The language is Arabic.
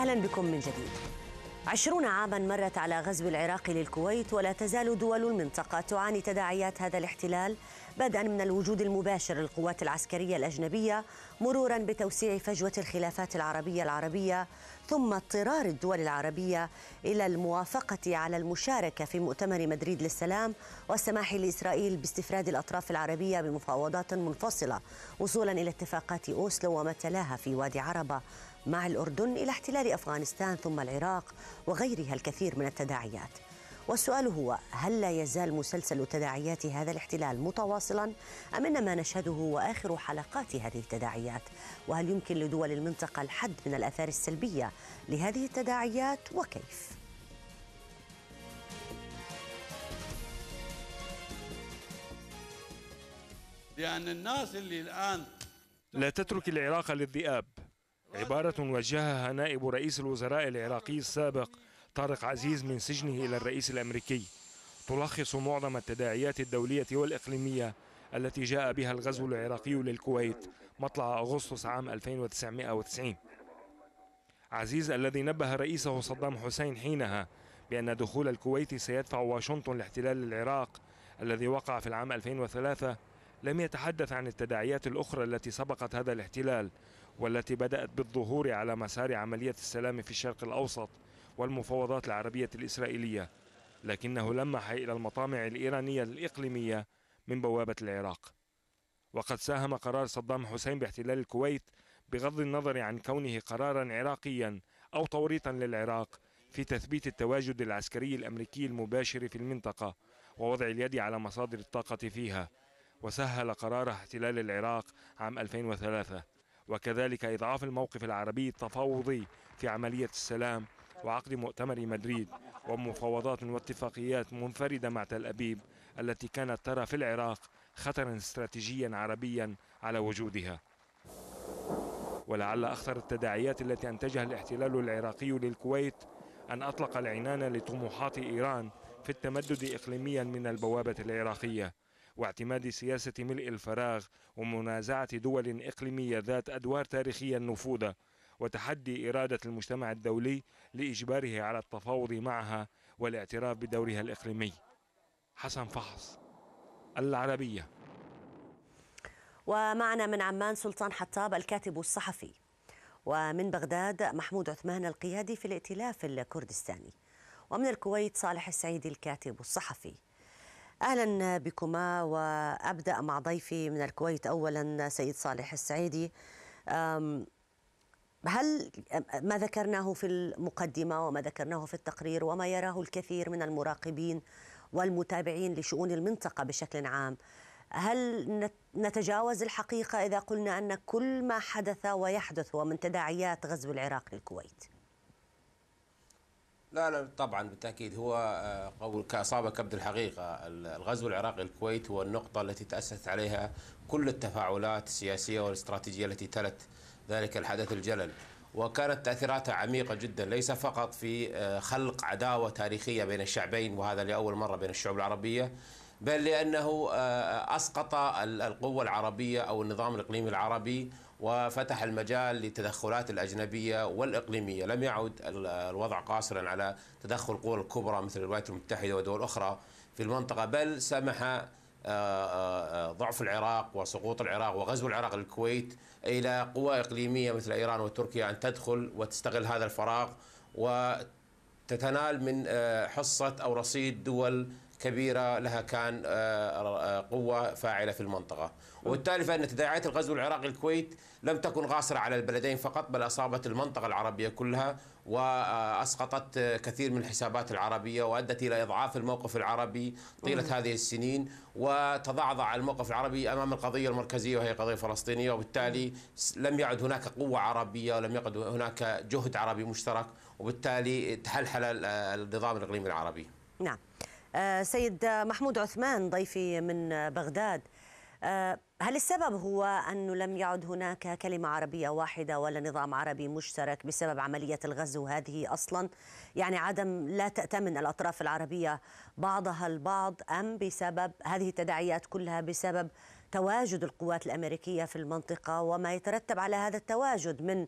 أهلا بكم من جديد عشرون عاما مرت على غزو العراق للكويت ولا تزال دول المنطقة تعاني تداعيات هذا الاحتلال بدءا من الوجود المباشر للقوات العسكرية الأجنبية مرورا بتوسيع فجوة الخلافات العربية العربية ثم اضطرار الدول العربية إلى الموافقة على المشاركة في مؤتمر مدريد للسلام والسماح لإسرائيل باستفراد الأطراف العربية بمفاوضات منفصلة وصولا إلى اتفاقات أوسلو وما تلاها في وادي عربة مع الأردن إلى احتلال أفغانستان ثم العراق وغيرها الكثير من التداعيات والسؤال هو هل لا يزال مسلسل تداعيات هذا الاحتلال متواصلا أم إن ما نشهده هو اخر حلقات هذه التداعيات وهل يمكن لدول المنطقة الحد من الآثار السلبية لهذه التداعيات وكيف؟ لأن الناس اللي الآن لا تترك العراق للذئاب عبارة وجهها نائب رئيس الوزراء العراقي السابق طارق عزيز من سجنه إلى الرئيس الأمريكي تلخص معظم التداعيات الدولية والإقليمية التي جاء بها الغزو العراقي للكويت مطلع أغسطس عام 1990 عزيز الذي نبه رئيسه صدام حسين حينها بأن دخول الكويت سيدفع واشنطن لاحتلال العراق الذي وقع في العام 2003 لم يتحدث عن التداعيات الأخرى التي سبقت هذا الاحتلال والتي بدأت بالظهور على مسار عملية السلام في الشرق الأوسط والمفاوضات العربية الإسرائيلية لكنه لمح إلى المطامع الإيرانية الإقليمية من بوابة العراق وقد ساهم قرار صدام حسين باحتلال الكويت بغض النظر عن كونه قرارا عراقيا أو توريطا للعراق في تثبيت التواجد العسكري الأمريكي المباشر في المنطقة ووضع اليد على مصادر الطاقة فيها وسهل قرار احتلال العراق عام 2003 وكذلك إضعاف الموقف العربي التفاوضي في عملية السلام وعقد مؤتمر مدريد ومفاوضات واتفاقيات منفردة مع تل أبيب التي كانت ترى في العراق خطرا استراتيجيا عربيا على وجودها ولعل أخطر التداعيات التي أنتجها الاحتلال العراقي للكويت أن أطلق العنان لطموحات إيران في التمدد إقليميا من البوابة العراقية واعتماد سياسة ملء الفراغ ومنازعة دول إقليمية ذات أدوار تاريخية نفوذة وتحدي إرادة المجتمع الدولي لإجباره على التفاوض معها والاعتراف بدورها الإقليمي حسن فحص العربية ومعنا من عمان سلطان حطاب الكاتب الصحفي ومن بغداد محمود عثمان القيادي في الائتلاف الكردستاني ومن الكويت صالح السعيدي الكاتب الصحفي أهلا بكما وأبدأ مع ضيفي من الكويت أولا سيد صالح السعيدي هل ما ذكرناه في المقدمة وما ذكرناه في التقرير وما يراه الكثير من المراقبين والمتابعين لشؤون المنطقة بشكل عام هل نتجاوز الحقيقة إذا قلنا أن كل ما حدث ويحدث هو من تداعيات غزو العراق للكويت؟ لا لا طبعا بالتاكيد هو آه، قول كاصابه عبد الحقيقه الغزو العراقي الكويت هو النقطه التي تاسست عليها كل التفاعلات السياسيه والاستراتيجيه التي تلت ذلك الحدث الجلل وكانت تاثيراتها عميقه جدا ليس فقط في آه، خلق عداوه تاريخيه بين الشعبين وهذا لاول مره بين الشعوب العربيه بل لانه آه، اسقط القوه العربيه او النظام الاقليمي العربي وفتح المجال للتدخلات الأجنبية والإقليمية لم يعد الوضع قاصرا على تدخل القوى الكبرى مثل الولايات المتحدة ودول أخرى في المنطقة بل سمح آه، آه، آه، ضعف العراق وسقوط العراق وغزو العراق للكويت إلى قوى إقليمية مثل إيران وتركيا أن تدخل وتستغل هذا الفراغ وتتنال من حصة أو رصيد دول كبيرة لها كان آه، آه، قوة فاعلة في المنطقة وبالتالي فإن تداعيات الغزو العراقي الكويت لم تكن قاصرة على البلدين فقط بل أصابت المنطقة العربية كلها وأسقطت كثير من الحسابات العربية وأدت إلى إضعاف الموقف العربي طيلة هذه السنين وتضعضع الموقف العربي أمام القضية المركزية وهي قضية فلسطينية وبالتالي لم يعد هناك قوة عربية ولم يعد هناك جهد عربي مشترك وبالتالي تحلحل آه، النظام الإقليمي العربي نعم آه، سيد محمود عثمان ضيفي من بغداد آه، هل السبب هو أنه لم يعد هناك كلمة عربية واحدة ولا نظام عربي مشترك بسبب عملية الغزو هذه أصلا يعني عدم لا تأتمن الأطراف العربية بعضها البعض أم بسبب هذه التداعيات كلها بسبب تواجد القوات الأمريكية في المنطقة وما يترتب على هذا التواجد من